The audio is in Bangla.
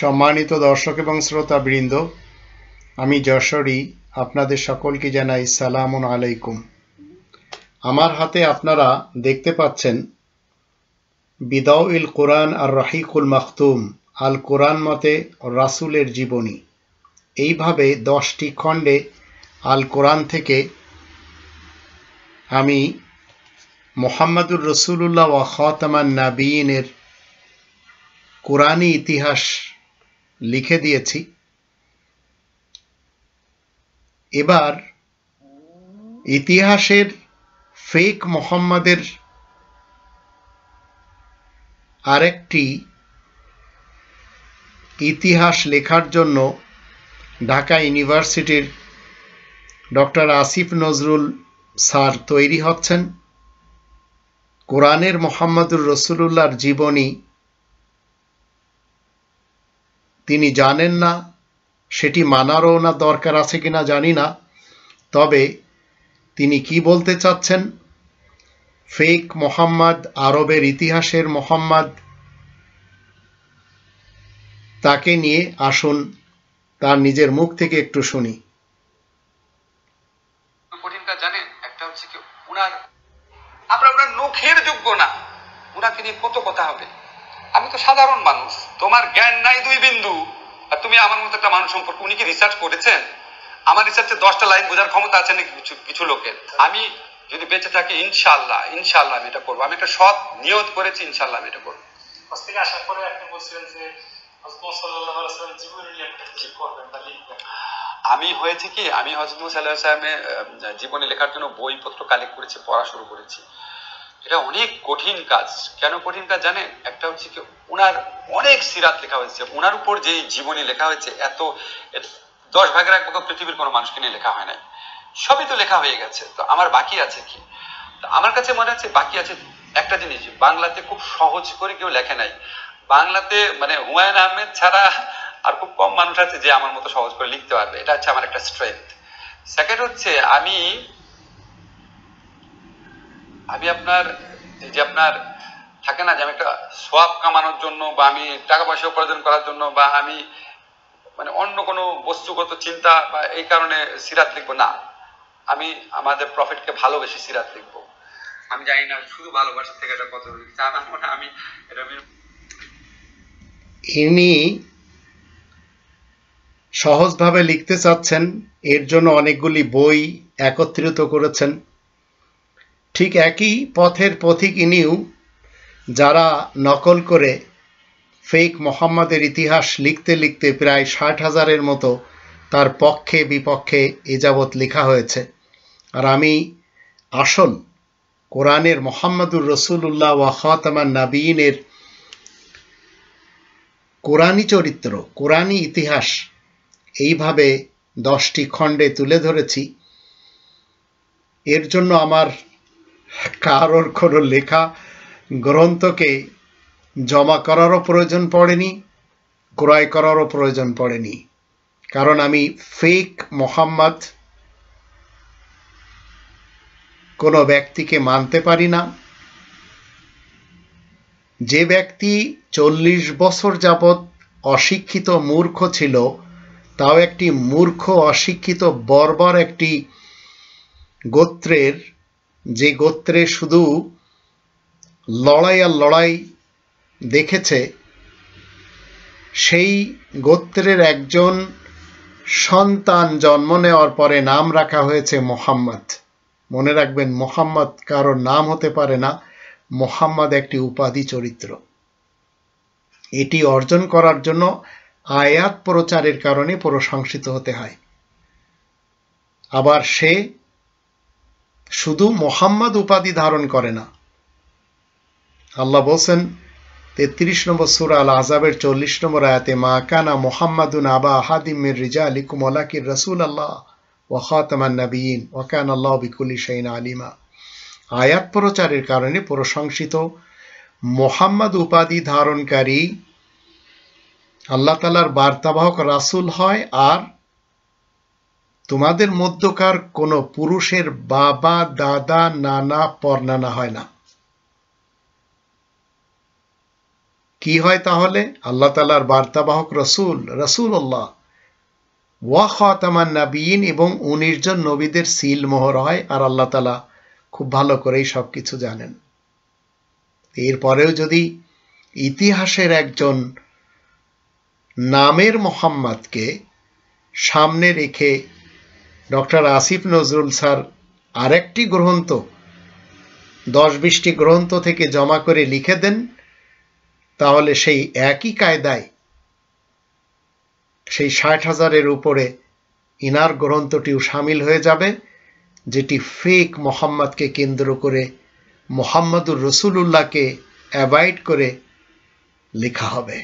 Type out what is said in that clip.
সম্মানিত দর্শক এবং শ্রোতা বৃন্দ আমি যশোরী আপনাদের সকলকে জানাই সালাম আলাইকুম আমার হাতে আপনারা দেখতে পাচ্ছেন বিদাউ ইল কোরআন আর রাহিকুল মাহতুম আল কোরআন মতে রাসুলের জীবনী এইভাবে দশটি খণ্ডে আল কোরআন থেকে আমি মোহাম্মদুর রসুল্লাহ ওয়া খতামান নাবিনের কোরআনী ইতিহাস লিখে দিয়েছি এবার ইতিহাসের ফেক মোহাম্মদের আরেকটি ইতিহাস লেখার জন্য ঢাকা ইউনিভার্সিটির ডক্টর আসিফ নজরুল স্যার তৈরি হচ্ছেন কোরআনের মোহাম্মদুর রসুলুল্লাহর জীবনী তিনি জানেন না সেটি মানারও না দরকার আছে কিনা জানি না তবে তিনি কি বলতে চাচ্ছেন ফেক মোহাম্মদ আরবের ইতিহাসের মোহাম্মদ তাকে নিয়ে আসুন তার নিজের মুখ থেকে একটু শুনি কঠিনটা জানেন একটা হচ্ছে কি উনার আমরা ওনার নখের যোগ্য না ওনাকে নিয়ে কত কথা হবে আমি তো সাধারণ মানুষ তোমার জ্ঞান নাই দুই বিন্দু আর তুমি আমার মতো একটা মানুষ সম্পর্কে উনি কি রিসার্চ করেছেন আমার রিসার্চে দশটা লাইন বোঝার ক্ষমতা আছে নাকি কিছু কিছু লোকের আমি যদি বেঁচে থাকি ইনশাল্লাহ ইনশাল্লাহ আমি এটা করবো আমি একটা সৎ নিয়ত করেছি ইনশাল্লাহ আমি এটা করবো আমি হয়েছে কি আমি হজরত সাল্লাহামে জীবনে লেখার জন্য বইপত্র কালেক্ট করেছি পড়া শুরু করেছি এটা অনেক কঠিন কাজ কেন কঠিন কাজ জানেন একটা হচ্ছে কি ওনার অনেক সিরাত লেখা হয়েছে ওনার উপর যে জীবনী লেখা হয়েছে এত দশ ভাগের এক ভাগ পৃথিবীর কোনো মানুষকে নিয়ে লেখা হয় নাই সবই তো লেখা হয়ে গেছে তো আমার বাকি আছে কি আমার কাছে মনে হচ্ছে বাকি আছে একটা জিনিস বাংলাতে খুব সহজ করে কেউ লেখে নাই বাংলাতে মানে হুমায়ুন আহমেদ ছাড়া আর খুব কম মানুষ আছে যে আমার মতো সহজ করে লিখতে পারবে এটা হচ্ছে আমার একটা স্ট্রেংথ সেকেন্ড হচ্ছে আমি আমি আপনার যে আপনার থাকে না যে আমি একটা সোয়াব কামানোর জন্য বা আমি টাকা পয়সা উপার্জন করার জন্য বা আমি মানে অন্য কোনো বস্তুগত চিন্তা বা এই কারণে সিরাত লিখবো না আমি আমাদের প্রফিটকে ভালোবেসে সিরাত লিখবো আমি জানি না শুধু ভালোবাসা থেকে এটা কত মনে আমি ইনি সহজভাবে লিখতে চাচ্ছেন এর জন্য অনেকগুলি বই একত্রিত করেছেন ঠিক একই পথের পথিক ইনিও যারা নকল করে ফেক মোহাম্মদের ইতিহাস লিখতে লিখতে প্রায় ষাট হাজারের মতো তার পক্ষে বিপক্ষে যাবৎ লেখা হয়েছে আর আমি আসল কোরআনের মোহাম্মদুর রসুল্লাহ ওয়াহতামান নাবিনের কোরআনী চরিত্র কোরআনী ইতিহাস এইভাবে দশটি খণ্ডে তুলে ধরেছি এর জন্য আমার কারোর কোনো লেখা গ্রন্থকে জমা করারও প্রয়োজন পড়েনি ক্রয় করারও প্রয়োজন পড়েনি কারণ আমি ফেক মোহাম্মদ কোনো ব্যক্তিকে মানতে পারি না যে ব্যক্তি চল্লিশ বছর যাবৎ অশিক্ষিত মূর্খ ছিল তাও একটি মূর্খ অশিক্ষিত বর্বর একটি গোত্রের যে গোত্রে শুধু লড়াই আর লড়াই দেখেছে সেই গোত্রের একজন সন্তান জন্ম নেওয়ার পরে নাম রাখা হয়েছে মোহাম্মদ মনে রাখবেন মোহাম্মদ কারোর নাম হতে পারে না মোহাম্মদ একটি উপাধি চরিত্র এটি অর্জন করার জন্য আয়াত প্রচারের কারণে প্রশংসিত হতে হয় আবার সে শুধু মোহাম্মদ উপাধি ধারণ করে না আল্লাহ বলছেন তেত্রিশ নম্বর সুরা আল আজাবের চল্লিশ নম্বর আয়াতে মা কানা মোহাম্মদুন আবা আহাদিমের রিজা আলী কুমলাকির রসুল আল্লাহ ওয়াহাতমান নবীন ওয়াকান আল্লাহ বিকুলি শাইন আলিমা আয়াত প্রচারের কারণে প্রশংসিত মোহাম্মদ উপাধি ধারণকারী আল্লাহ তালার বার্তাবাহক রাসুল হয় আর তোমাদের মধ্যকার কোনো পুরুষের বাবা দাদা নানা পরনানা হয় না কি হয় তাহলে আল্লাহ তালার বার্তাবাহক রসুল রসুল্লাহ ওয়া খতামান নাবিন এবং উনিশজন নবীদের সিল মোহর হয় আর আল্লাহ তালা খুব ভালো করেই সব কিছু জানেন এরপরেও যদি ইতিহাসের একজন নামের মোহাম্মদকে সামনে রেখে ডক্টর আসিফ নজরুল স্যার আরেকটি গ্রন্থ দশ বিশটি গ্রন্থ থেকে জমা করে লিখে দেন তাহলে সেই একই কায়দায় সেই ষাট হাজারের উপরে ইনার গ্রন্থটিও সামিল হয়ে যাবে যেটি ফেক মোহাম্মদকে কেন্দ্র করে মোহাম্মদুর রসুল্লাহকে অ্যাভয়েড করে লেখা হবে